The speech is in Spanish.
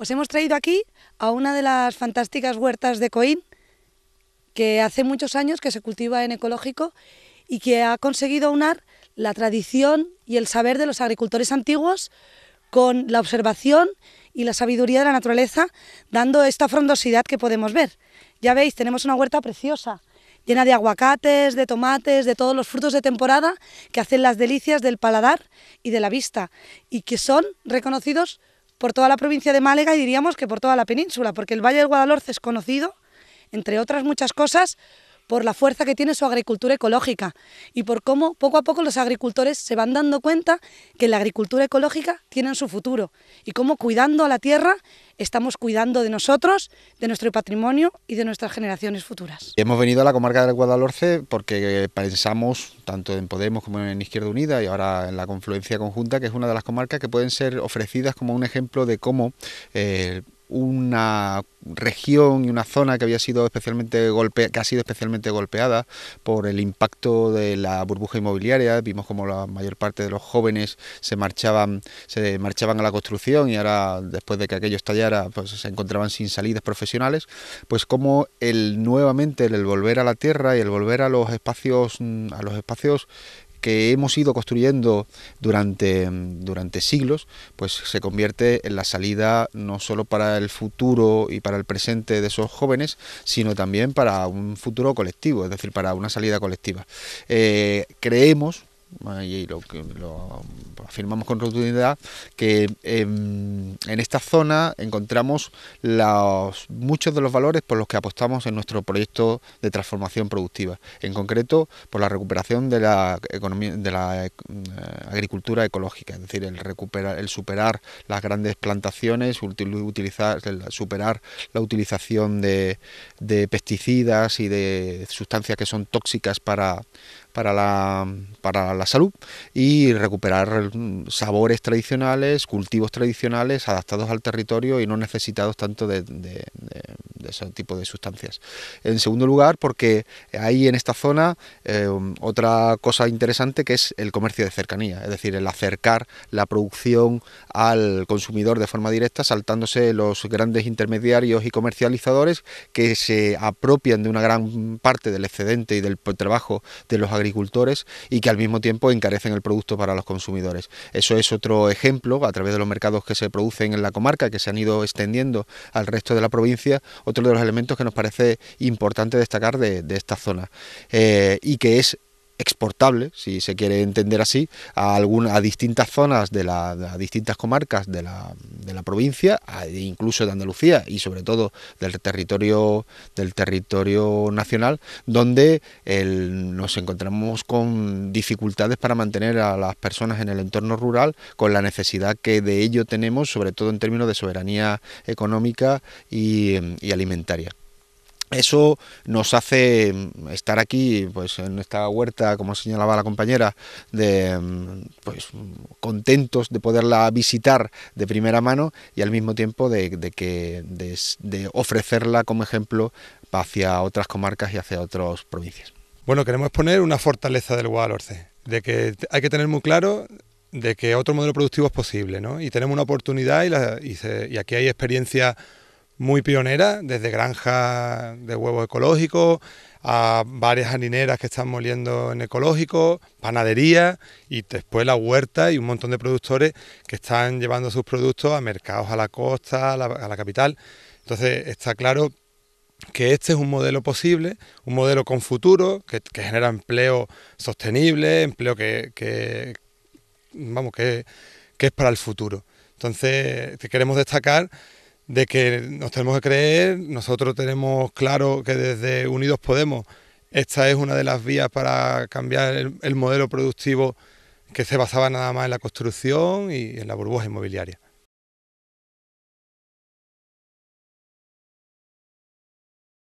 Os hemos traído aquí a una de las fantásticas huertas de Coín, que hace muchos años que se cultiva en ecológico y que ha conseguido unar la tradición y el saber de los agricultores antiguos con la observación y la sabiduría de la naturaleza, dando esta frondosidad que podemos ver. Ya veis, tenemos una huerta preciosa, llena de aguacates, de tomates, de todos los frutos de temporada que hacen las delicias del paladar y de la vista, y que son reconocidos por toda la provincia de Málaga y diríamos que por toda la península, porque el Valle del Guadalhorce es conocido, entre otras muchas cosas, por la fuerza que tiene su agricultura ecológica y por cómo poco a poco los agricultores se van dando cuenta que la agricultura ecológica tiene su futuro y cómo cuidando a la tierra estamos cuidando de nosotros, de nuestro patrimonio y de nuestras generaciones futuras. Hemos venido a la comarca del Guadalhorce porque pensamos, tanto en Podemos como en Izquierda Unida y ahora en la confluencia conjunta, que es una de las comarcas que pueden ser ofrecidas como un ejemplo de cómo... Eh, una región y una zona que había sido especialmente golpe, que ha sido especialmente golpeada por el impacto de la burbuja inmobiliaria. Vimos como la mayor parte de los jóvenes se marchaban, se marchaban a la construcción y ahora después de que aquello estallara, pues se encontraban sin salidas profesionales. Pues como el nuevamente el volver a la tierra y el volver a los espacios, mm, a los espacios que hemos ido construyendo durante, durante siglos, pues se convierte en la salida no solo para el futuro y para el presente de esos jóvenes, sino también para un futuro colectivo, es decir, para una salida colectiva. Eh, creemos y lo, afirmamos con rotundidad, que em, en esta zona encontramos los, muchos de los valores por los que apostamos en nuestro proyecto de transformación productiva, en concreto por la recuperación de la, economía, de la eh, agricultura ecológica, es decir, el, recuperar, el superar las grandes plantaciones, utilizar, superar la utilización de, de pesticidas y de sustancias que son tóxicas para, para la la salud y recuperar mm, sabores tradicionales, cultivos tradicionales adaptados al territorio y no necesitados tanto de, de de ese tipo de sustancias. En segundo lugar, porque hay en esta zona eh, otra cosa interesante que es el comercio de cercanía, es decir, el acercar la producción al consumidor de forma directa, saltándose los grandes intermediarios y comercializadores que se apropian de una gran parte del excedente y del trabajo de los agricultores y que al mismo tiempo encarecen el producto para los consumidores. Eso es otro ejemplo a través de los mercados que se producen en la comarca, que se han ido extendiendo al resto de la provincia, otro de los elementos que nos parece importante destacar de, esta zona eh, y que es exportable, si se quiere entender así, a, distintas zonas de las distintas comarcas de la, provincia, incluso de Andalucía y sobre todo del territorio del territorio nacional, donde nos encontramos con dificultades para mantener a las personas en el entorno rural, con la necesidad que de ello tenemos, sobre todo en términos de soberanía económica y alimentaria. Eso nos hace mm, estar aquí, pues en esta huerta, como señalaba la compañera, de, mm, pues, contentos de poderla visitar de primera mano y al mismo tiempo de, que, de, ofrecerla como ejemplo hacia otras comarcas y hacia otras provincias. Bueno, queremos poner una fortaleza del Guadalhorce, de que hay que tener muy claro de que otro modelo productivo es posible, ¿no? Y tenemos una oportunidad y, y aquí hay experiencia muy pionera, desde granjas de huevos ecológicos a varias harineras que están moliendo en ecológico, panadería y después la huerta y un montón de productores que están llevando sus productos a mercados a la costa, a la, capital. Entonces está claro que este es un modelo posible, un modelo con futuro, que, genera empleo sostenible, empleo que, vamos, que, que es para el futuro. Entonces, queremos destacar de que nos tenemos que creer, nosotros tenemos claro que desde Unidos Podemos esta es una de las vías para cambiar el, modelo productivo que se basaba nada más en la construcción y en la burbuja inmobiliaria.